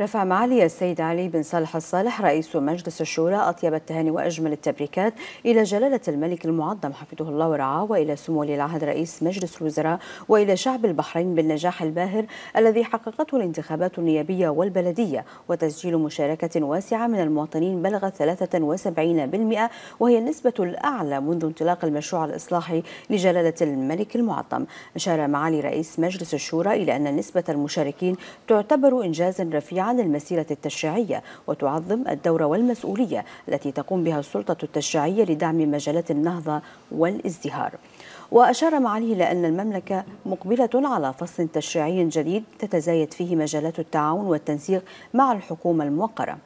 رفع معالي السيد علي بن صالح الصالح رئيس مجلس الشورى أطيب التهاني وأجمل التبريكات إلى جلالة الملك المعظم حفظه الله ورعاه وإلى سمو ولي العهد رئيس مجلس الوزراء وإلى شعب البحرين بالنجاح الباهر الذي حققته الانتخابات النيابية والبلدية وتسجيل مشاركة واسعة من المواطنين بلغت 73% وهي النسبة الأعلى منذ انطلاق المشروع الإصلاحي لجلالة الملك المعظم أشار معالي رئيس مجلس الشورى إلى أن نسبة المشاركين تعتبر إنجازا رفيعا عن المسيرة التشريعية وتعظم الدور والمسؤولية التي تقوم بها السلطة التشريعية لدعم مجالات النهضة والازدهار وأشار معاليه إلى أن المملكة مقبلة على فصل تشريعي جديد تتزايد فيه مجالات التعاون والتنسيق مع الحكومة الموقرة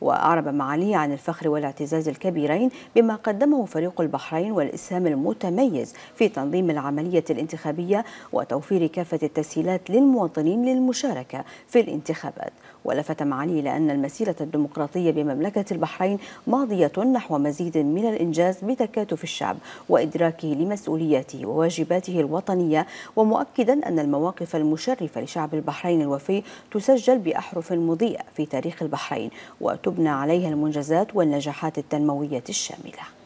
وأعرب معالي عن الفخر والاعتزاز الكبيرين بما قدمه فريق البحرين والإسهام المتميز في تنظيم العملية الانتخابية وتوفير كافة التسهيلات للمواطنين للمشاركة في الانتخابات ولفت معالي إلى أن المسيرة الديمقراطية بمملكة البحرين ماضية نحو مزيد من الإنجاز بتكاتف الشعب وإدراكه لمسؤولياته وواجباته الوطنية ومؤكدا أن المواقف المشرفة لشعب البحرين الوفي تسجل بأحرف مضيئة في تاريخ البحرين وت تبنى عليها المنجزات والنجاحات التنموية الشاملة